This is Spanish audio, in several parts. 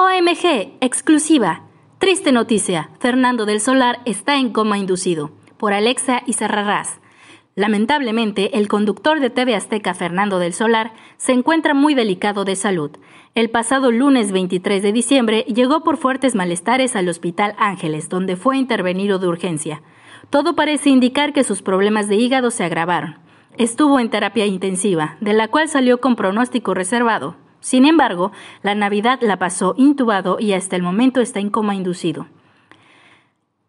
OMG, exclusiva. Triste noticia, Fernando del Solar está en coma inducido, por Alexa y Cerrarás. Lamentablemente, el conductor de TV Azteca Fernando del Solar se encuentra muy delicado de salud. El pasado lunes 23 de diciembre llegó por fuertes malestares al Hospital Ángeles, donde fue intervenido de urgencia. Todo parece indicar que sus problemas de hígado se agravaron. Estuvo en terapia intensiva, de la cual salió con pronóstico reservado, sin embargo, la Navidad la pasó intubado y hasta el momento está en coma inducido.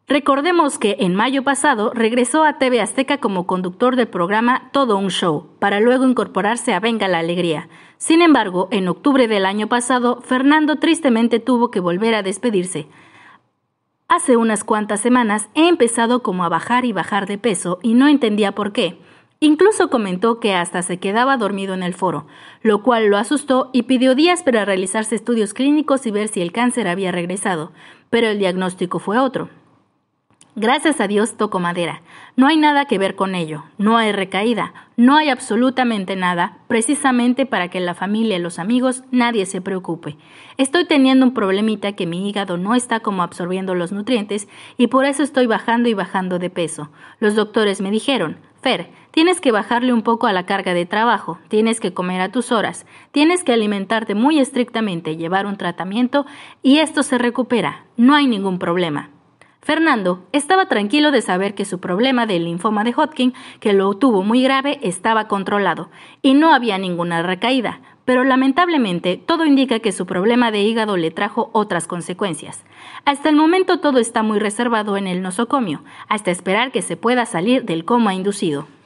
Recordemos que en mayo pasado regresó a TV Azteca como conductor del programa Todo un Show, para luego incorporarse a Venga la Alegría. Sin embargo, en octubre del año pasado, Fernando tristemente tuvo que volver a despedirse. Hace unas cuantas semanas he empezado como a bajar y bajar de peso y no entendía por qué. Incluso comentó que hasta se quedaba dormido en el foro, lo cual lo asustó y pidió días para realizarse estudios clínicos y ver si el cáncer había regresado, pero el diagnóstico fue otro. Gracias a Dios toco madera. No hay nada que ver con ello, no hay recaída, no hay absolutamente nada, precisamente para que la familia y los amigos nadie se preocupe. Estoy teniendo un problemita que mi hígado no está como absorbiendo los nutrientes y por eso estoy bajando y bajando de peso. Los doctores me dijeron, Fer, tienes que bajarle un poco a la carga de trabajo, tienes que comer a tus horas, tienes que alimentarte muy estrictamente, llevar un tratamiento y esto se recupera, no hay ningún problema. Fernando estaba tranquilo de saber que su problema del linfoma de Hodgkin, que lo tuvo muy grave, estaba controlado y no había ninguna recaída pero lamentablemente todo indica que su problema de hígado le trajo otras consecuencias. Hasta el momento todo está muy reservado en el nosocomio, hasta esperar que se pueda salir del coma inducido.